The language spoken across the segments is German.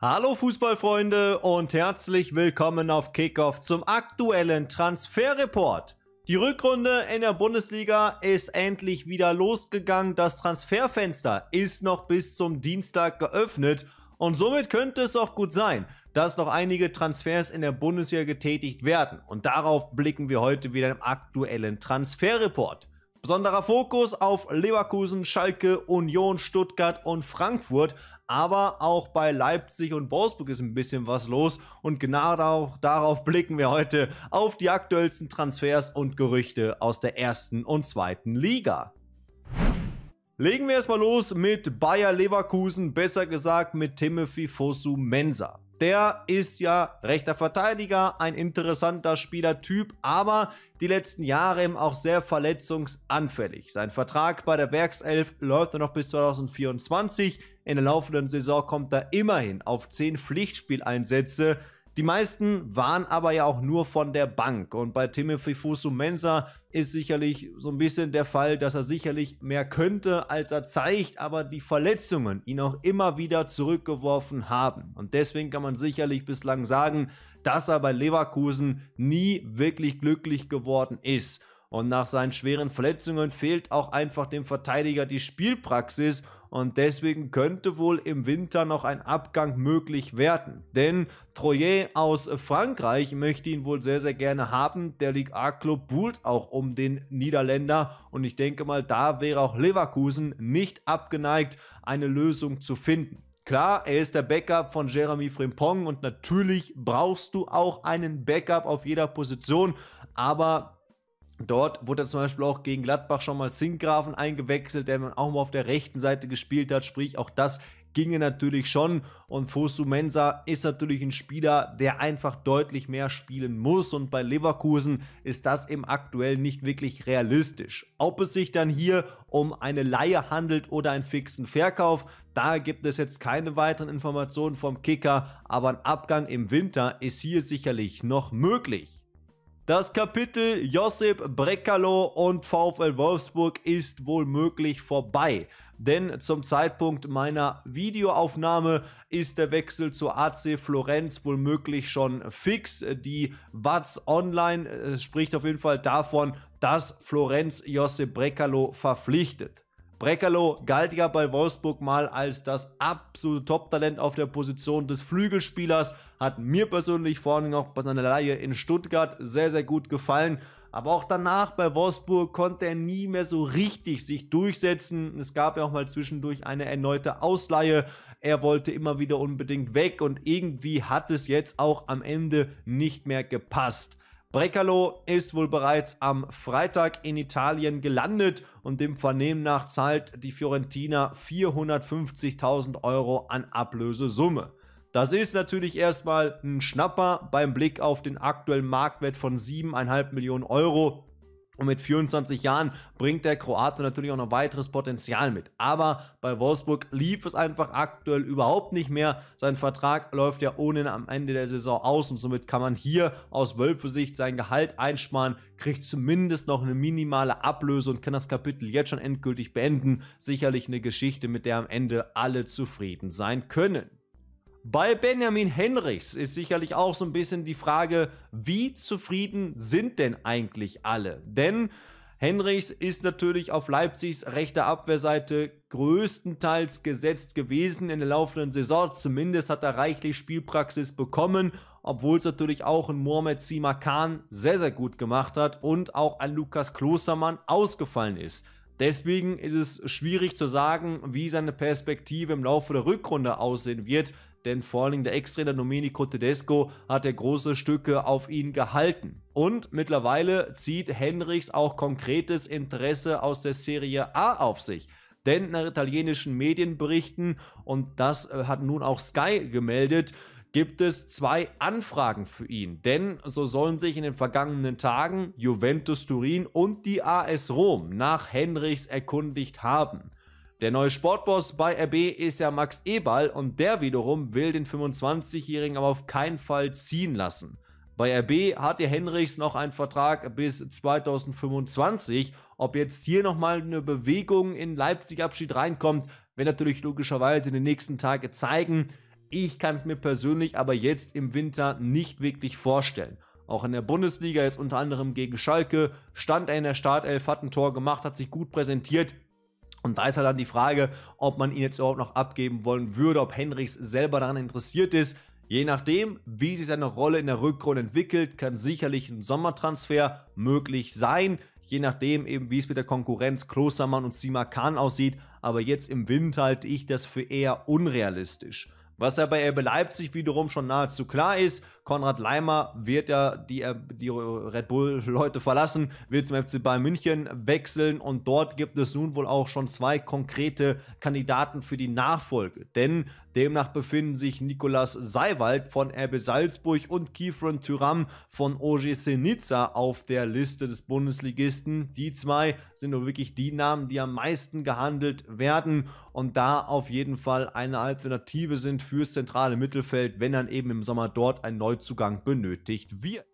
Hallo Fußballfreunde und herzlich willkommen auf Kickoff zum aktuellen Transferreport. Die Rückrunde in der Bundesliga ist endlich wieder losgegangen. Das Transferfenster ist noch bis zum Dienstag geöffnet und somit könnte es auch gut sein, dass noch einige Transfers in der Bundesliga getätigt werden. Und darauf blicken wir heute wieder im aktuellen Transferreport. Besonderer Fokus auf Leverkusen, Schalke, Union, Stuttgart und Frankfurt. Aber auch bei Leipzig und Wolfsburg ist ein bisschen was los. Und genau darauf, darauf blicken wir heute auf die aktuellsten Transfers und Gerüchte aus der ersten und zweiten Liga. Legen wir erstmal los mit Bayer Leverkusen, besser gesagt mit Timothy Fosu Mensa. Der ist ja rechter Verteidiger, ein interessanter Spielertyp, aber die letzten Jahre eben auch sehr verletzungsanfällig. Sein Vertrag bei der Werkself läuft noch bis 2024. In der laufenden Saison kommt er immerhin auf 10 Pflichtspieleinsätze. Die meisten waren aber ja auch nur von der Bank. Und bei Timothy Fusu Mensa ist sicherlich so ein bisschen der Fall, dass er sicherlich mehr könnte, als er zeigt, aber die Verletzungen ihn auch immer wieder zurückgeworfen haben. Und deswegen kann man sicherlich bislang sagen, dass er bei Leverkusen nie wirklich glücklich geworden ist. Und nach seinen schweren Verletzungen fehlt auch einfach dem Verteidiger die Spielpraxis und deswegen könnte wohl im Winter noch ein Abgang möglich werden. Denn Troyes aus Frankreich möchte ihn wohl sehr, sehr gerne haben. Der Ligue A-Club buhlt auch um den Niederländer und ich denke mal, da wäre auch Leverkusen nicht abgeneigt, eine Lösung zu finden. Klar, er ist der Backup von Jeremy Frimpong und natürlich brauchst du auch einen Backup auf jeder Position, aber Dort wurde zum Beispiel auch gegen Gladbach schon mal Sinkgrafen eingewechselt, der man auch mal auf der rechten Seite gespielt hat. Sprich, auch das ginge natürlich schon. Und Fosu Mensa ist natürlich ein Spieler, der einfach deutlich mehr spielen muss. Und bei Leverkusen ist das eben aktuell nicht wirklich realistisch. Ob es sich dann hier um eine Laie handelt oder einen fixen Verkauf, da gibt es jetzt keine weiteren Informationen vom Kicker. Aber ein Abgang im Winter ist hier sicherlich noch möglich. Das Kapitel Josip Brekalo und VfL Wolfsburg ist wohl möglich vorbei. Denn zum Zeitpunkt meiner Videoaufnahme ist der Wechsel zu AC Florenz wohl möglich schon fix. Die Watz Online äh, spricht auf jeden Fall davon, dass Florenz Josip Brekalo verpflichtet. Breckerlo galt ja bei Wolfsburg mal als das absolute Top-Talent auf der Position des Flügelspielers. Hat mir persönlich vor allem auch bei seiner Leihe in Stuttgart sehr, sehr gut gefallen. Aber auch danach bei Wolfsburg konnte er nie mehr so richtig sich durchsetzen. Es gab ja auch mal zwischendurch eine erneute Ausleihe. Er wollte immer wieder unbedingt weg und irgendwie hat es jetzt auch am Ende nicht mehr gepasst. Breckerlo ist wohl bereits am Freitag in Italien gelandet und dem Vernehmen nach zahlt die Fiorentina 450.000 Euro an Ablösesumme. Das ist natürlich erstmal ein Schnapper beim Blick auf den aktuellen Marktwert von 7,5 Millionen Euro. Und mit 24 Jahren bringt der Kroate natürlich auch noch weiteres Potenzial mit. Aber bei Wolfsburg lief es einfach aktuell überhaupt nicht mehr. Sein Vertrag läuft ja ohnehin am Ende der Saison aus und somit kann man hier aus Wölfe-Sicht sein Gehalt einsparen, kriegt zumindest noch eine minimale Ablöse und kann das Kapitel jetzt schon endgültig beenden. Sicherlich eine Geschichte, mit der am Ende alle zufrieden sein können. Bei Benjamin Henrichs ist sicherlich auch so ein bisschen die Frage, wie zufrieden sind denn eigentlich alle? Denn Henrichs ist natürlich auf Leipzigs rechter Abwehrseite größtenteils gesetzt gewesen in der laufenden Saison. Zumindest hat er reichlich Spielpraxis bekommen, obwohl es natürlich auch in Mohamed Simakan sehr, sehr gut gemacht hat und auch an Lukas Klostermann ausgefallen ist. Deswegen ist es schwierig zu sagen, wie seine Perspektive im Laufe der Rückrunde aussehen wird denn vor allem der Ex-Trainer Domenico Tedesco hat er große Stücke auf ihn gehalten. Und mittlerweile zieht Henrichs auch konkretes Interesse aus der Serie A auf sich denn nach italienischen Medienberichten, und das äh, hat nun auch Sky gemeldet, gibt es zwei Anfragen für ihn. Denn so sollen sich in den vergangenen Tagen Juventus Turin und die AS Rom nach Henrichs erkundigt haben. Der neue Sportboss bei RB ist ja Max Eberl und der wiederum will den 25-Jährigen aber auf keinen Fall ziehen lassen. Bei RB hat der Henrichs noch einen Vertrag bis 2025. Ob jetzt hier nochmal eine Bewegung in Leipzig-Abschied reinkommt, wird natürlich logischerweise in den nächsten Tagen zeigen. Ich kann es mir persönlich aber jetzt im Winter nicht wirklich vorstellen. Auch in der Bundesliga, jetzt unter anderem gegen Schalke, stand er in der Startelf, hat ein Tor gemacht, hat sich gut präsentiert. Und da ist halt dann die Frage, ob man ihn jetzt überhaupt noch abgeben wollen würde, ob Hendricks selber daran interessiert ist. Je nachdem, wie sich seine Rolle in der Rückrunde entwickelt, kann sicherlich ein Sommertransfer möglich sein. Je nachdem eben, wie es mit der Konkurrenz Klostermann und Simakan aussieht. Aber jetzt im Winter halte ich das für eher unrealistisch. Was ja bei RB Leipzig wiederum schon nahezu klar ist, Konrad Leimer wird ja die, äh, die Red Bull-Leute verlassen, wird zum FC Bayern München wechseln und dort gibt es nun wohl auch schon zwei konkrete Kandidaten für die Nachfolge. Denn demnach befinden sich Nicolas Seiwald von RB Salzburg und Kifron Thuram von OGC Nizza auf der Liste des Bundesligisten. Die zwei sind nur wirklich die Namen, die am meisten gehandelt werden und da auf jeden Fall eine Alternative sind fürs zentrale Mittelfeld, wenn dann eben im Sommer dort ein neues Wallet-Zugang benötigt wird.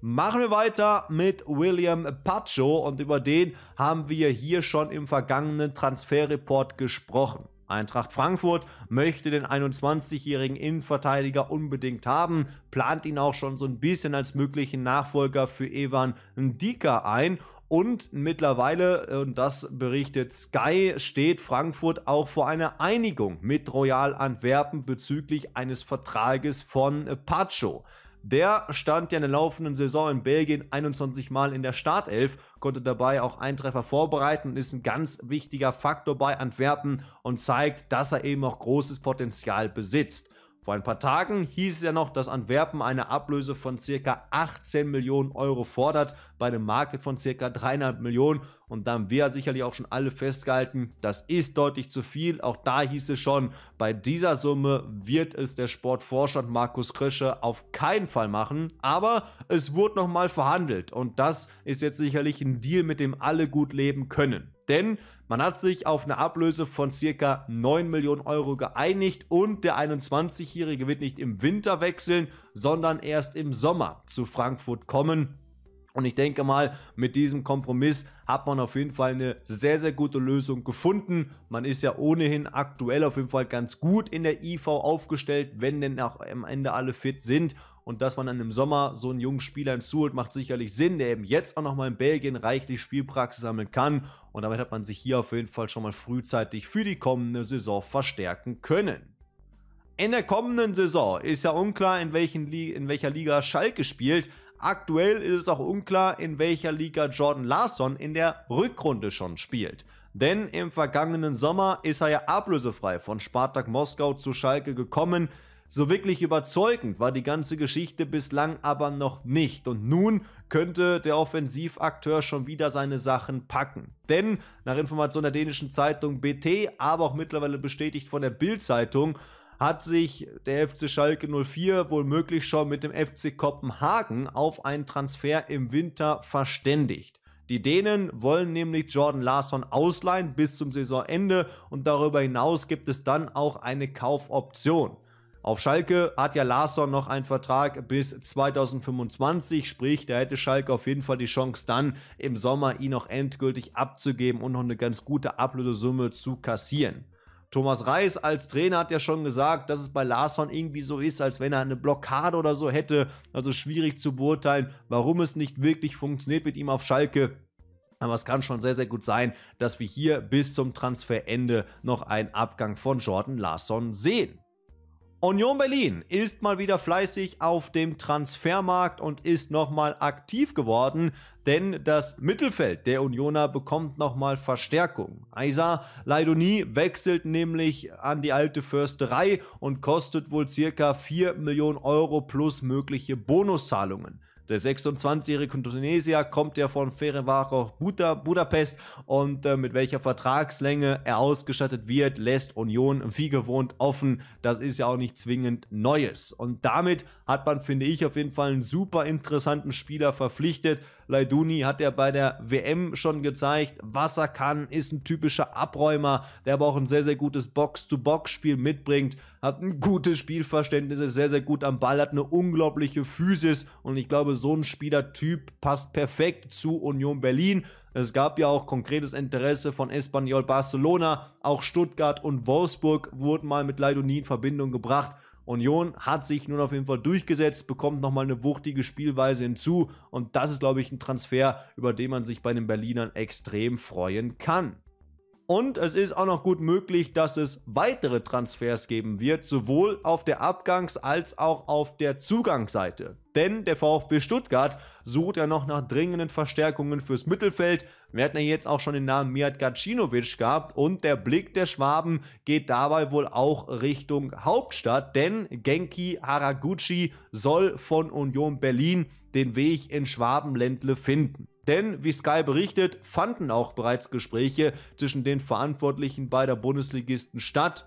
Machen wir weiter mit William Pacho und über den haben wir hier schon im vergangenen Transferreport gesprochen. Eintracht Frankfurt möchte den 21-jährigen Innenverteidiger unbedingt haben, plant ihn auch schon so ein bisschen als möglichen Nachfolger für Evan Dika ein und mittlerweile, äh, und das berichtet Sky, steht Frankfurt auch vor einer Einigung mit Royal Antwerpen bezüglich eines Vertrages von äh, Pacho. Der stand ja in der laufenden Saison in Belgien 21 Mal in der Startelf, konnte dabei auch einen Treffer vorbereiten und ist ein ganz wichtiger Faktor bei Antwerpen und zeigt, dass er eben auch großes Potenzial besitzt. Vor ein paar Tagen hieß es ja noch, dass Antwerpen eine Ablöse von circa 18 Millionen Euro fordert, bei einem Market von circa 3,5 Millionen. Und da haben wir ja sicherlich auch schon alle festgehalten, das ist deutlich zu viel. Auch da hieß es schon, bei dieser Summe wird es der Sportvorstand Markus Krische auf keinen Fall machen. Aber es wurde nochmal verhandelt. Und das ist jetzt sicherlich ein Deal, mit dem alle gut leben können. Denn man hat sich auf eine Ablöse von circa 9 Millionen Euro geeinigt und der 21-Jährige wird nicht im Winter wechseln, sondern erst im Sommer zu Frankfurt kommen. Und ich denke mal, mit diesem Kompromiss hat man auf jeden Fall eine sehr, sehr gute Lösung gefunden. Man ist ja ohnehin aktuell auf jeden Fall ganz gut in der IV aufgestellt, wenn denn auch am Ende alle fit sind. Und dass man dann im Sommer so einen jungen Spieler hinzuholt, macht sicherlich Sinn, der eben jetzt auch nochmal in Belgien reichlich Spielpraxis sammeln kann und damit hat man sich hier auf jeden Fall schon mal frühzeitig für die kommende Saison verstärken können. In der kommenden Saison ist ja unklar, in, in welcher Liga Schalke spielt. Aktuell ist es auch unklar, in welcher Liga Jordan Larsson in der Rückrunde schon spielt. Denn im vergangenen Sommer ist er ja ablösefrei von Spartak Moskau zu Schalke gekommen. So wirklich überzeugend war die ganze Geschichte bislang aber noch nicht. Und nun könnte der Offensivakteur schon wieder seine Sachen packen. Denn nach Information der dänischen Zeitung BT, aber auch mittlerweile bestätigt von der Bild-Zeitung, hat sich der FC Schalke 04 womöglich schon mit dem FC Kopenhagen auf einen Transfer im Winter verständigt. Die Dänen wollen nämlich Jordan Larsson ausleihen bis zum Saisonende und darüber hinaus gibt es dann auch eine Kaufoption. Auf Schalke hat ja Larsson noch einen Vertrag bis 2025, sprich, da hätte Schalke auf jeden Fall die Chance, dann im Sommer ihn noch endgültig abzugeben und noch eine ganz gute Ablösesumme zu kassieren. Thomas Reis als Trainer hat ja schon gesagt, dass es bei Larsson irgendwie so ist, als wenn er eine Blockade oder so hätte. Also schwierig zu beurteilen, warum es nicht wirklich funktioniert mit ihm auf Schalke. Aber es kann schon sehr, sehr gut sein, dass wir hier bis zum Transferende noch einen Abgang von Jordan Larsson sehen. Union Berlin ist mal wieder fleißig auf dem Transfermarkt und ist nochmal aktiv geworden, denn das Mittelfeld der Unioner bekommt nochmal Verstärkung. Aisa Leidoni wechselt nämlich an die alte Försterei und kostet wohl circa 4 Millionen Euro plus mögliche Bonuszahlungen. Der 26-jährige Tunesier kommt ja von Ferencváros Buda, Budapest und äh, mit welcher Vertragslänge er ausgestattet wird, lässt Union wie gewohnt offen. Das ist ja auch nicht zwingend Neues. Und damit hat man, finde ich, auf jeden Fall einen super interessanten Spieler verpflichtet, Leiduni hat ja bei der WM schon gezeigt, was er kann, ist ein typischer Abräumer, der aber auch ein sehr, sehr gutes Box-to-Box-Spiel mitbringt, hat ein gutes Spielverständnis, ist sehr, sehr gut am Ball, hat eine unglaubliche Physis und ich glaube, so ein Spielertyp passt perfekt zu Union Berlin. Es gab ja auch konkretes Interesse von Espanyol Barcelona, auch Stuttgart und Wolfsburg wurden mal mit Leiduni in Verbindung gebracht. Union hat sich nun auf jeden Fall durchgesetzt, bekommt nochmal eine wuchtige Spielweise hinzu und das ist, glaube ich, ein Transfer, über den man sich bei den Berlinern extrem freuen kann. Und es ist auch noch gut möglich, dass es weitere Transfers geben wird, sowohl auf der Abgangs- als auch auf der Zugangsseite. Denn der VfB Stuttgart sucht ja noch nach dringenden Verstärkungen fürs Mittelfeld. Wir hatten ja jetzt auch schon den Namen Mijat Gacinovic gehabt und der Blick der Schwaben geht dabei wohl auch Richtung Hauptstadt, denn Genki Haraguchi soll von Union Berlin den Weg in Schwabenländle finden. Denn, wie Sky berichtet, fanden auch bereits Gespräche zwischen den Verantwortlichen beider Bundesligisten statt.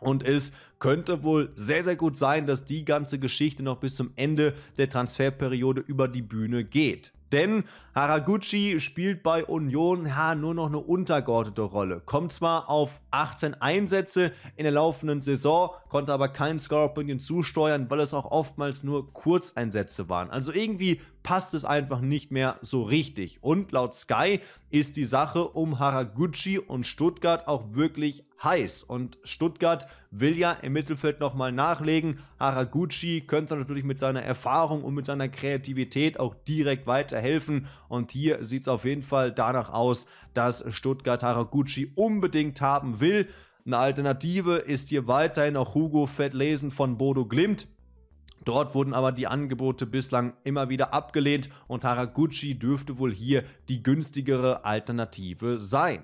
Und es könnte wohl sehr, sehr gut sein, dass die ganze Geschichte noch bis zum Ende der Transferperiode über die Bühne geht. Denn Haraguchi spielt bei Union ja, nur noch eine untergeordnete Rolle. Kommt zwar auf 18 Einsätze in der laufenden Saison, konnte aber keinen Scorpion zusteuern, weil es auch oftmals nur Kurzeinsätze waren. Also irgendwie passt es einfach nicht mehr so richtig. Und laut Sky ist die Sache um Haraguchi und Stuttgart auch wirklich heiß. Und Stuttgart will ja im Mittelfeld nochmal nachlegen. Haraguchi könnte natürlich mit seiner Erfahrung und mit seiner Kreativität auch direkt weiterhelfen. Und hier sieht es auf jeden Fall danach aus, dass Stuttgart Haraguchi unbedingt haben will. Eine Alternative ist hier weiterhin auch Hugo Fettlesen von Bodo Glimt. Dort wurden aber die Angebote bislang immer wieder abgelehnt und Haraguchi dürfte wohl hier die günstigere Alternative sein.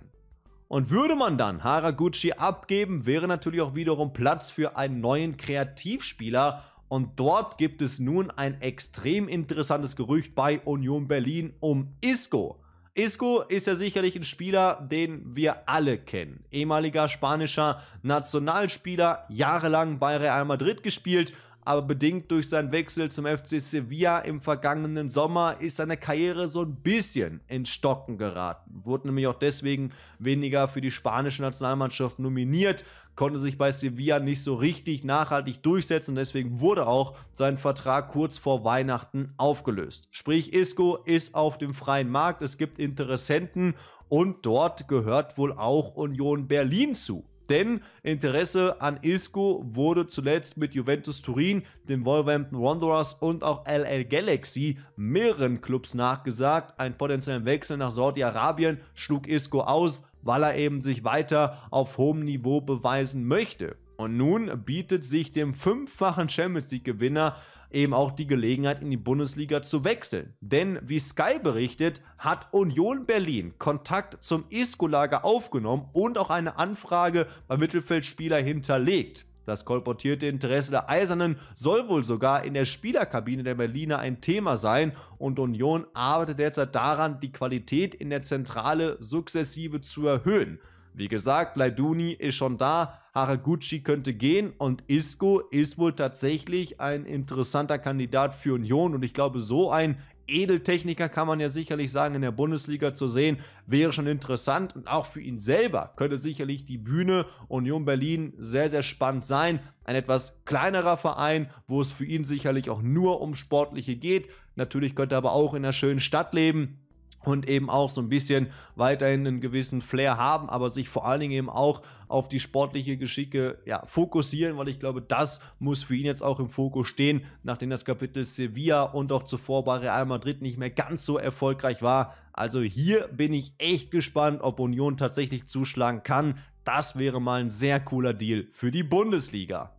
Und würde man dann Haraguchi abgeben, wäre natürlich auch wiederum Platz für einen neuen Kreativspieler. Und dort gibt es nun ein extrem interessantes Gerücht bei Union Berlin um Isco. Isco ist ja sicherlich ein Spieler, den wir alle kennen. Ehemaliger spanischer Nationalspieler, jahrelang bei Real Madrid gespielt aber bedingt durch seinen Wechsel zum FC Sevilla im vergangenen Sommer ist seine Karriere so ein bisschen ins Stocken geraten. Wurde nämlich auch deswegen weniger für die spanische Nationalmannschaft nominiert, konnte sich bei Sevilla nicht so richtig nachhaltig durchsetzen und deswegen wurde auch sein Vertrag kurz vor Weihnachten aufgelöst. Sprich, Isco ist auf dem freien Markt, es gibt Interessenten und dort gehört wohl auch Union Berlin zu. Denn Interesse an Isco wurde zuletzt mit Juventus Turin, den Wolverhampton Wanderers und auch LL Galaxy mehreren Clubs nachgesagt. Ein potenziellen Wechsel nach Saudi-Arabien schlug Isco aus, weil er eben sich weiter auf hohem Niveau beweisen möchte. Und nun bietet sich dem fünffachen Champions League-Gewinner eben auch die Gelegenheit, in die Bundesliga zu wechseln. Denn wie Sky berichtet, hat Union Berlin Kontakt zum Isco-Lager aufgenommen und auch eine Anfrage beim Mittelfeldspieler hinterlegt. Das kolportierte Interesse der Eisernen soll wohl sogar in der Spielerkabine der Berliner ein Thema sein und Union arbeitet derzeit daran, die Qualität in der Zentrale sukzessive zu erhöhen. Wie gesagt, Leiduni ist schon da, Haraguchi könnte gehen und Isco ist wohl tatsächlich ein interessanter Kandidat für Union und ich glaube, so ein Edeltechniker kann man ja sicherlich sagen, in der Bundesliga zu sehen, wäre schon interessant und auch für ihn selber könnte sicherlich die Bühne Union Berlin sehr, sehr spannend sein. Ein etwas kleinerer Verein, wo es für ihn sicherlich auch nur um Sportliche geht. Natürlich könnte er aber auch in einer schönen Stadt leben und eben auch so ein bisschen weiterhin einen gewissen Flair haben, aber sich vor allen Dingen eben auch auf die sportliche Geschicke ja, fokussieren, weil ich glaube, das muss für ihn jetzt auch im Fokus stehen, nachdem das Kapitel Sevilla und auch zuvor bei Real Madrid nicht mehr ganz so erfolgreich war. Also hier bin ich echt gespannt, ob Union tatsächlich zuschlagen kann. Das wäre mal ein sehr cooler Deal für die Bundesliga.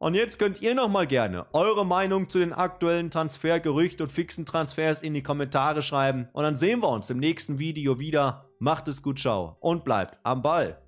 Und jetzt könnt ihr nochmal gerne eure Meinung zu den aktuellen Transfergerüchten und fixen Transfers in die Kommentare schreiben. Und dann sehen wir uns im nächsten Video wieder. Macht es gut, ciao und bleibt am Ball.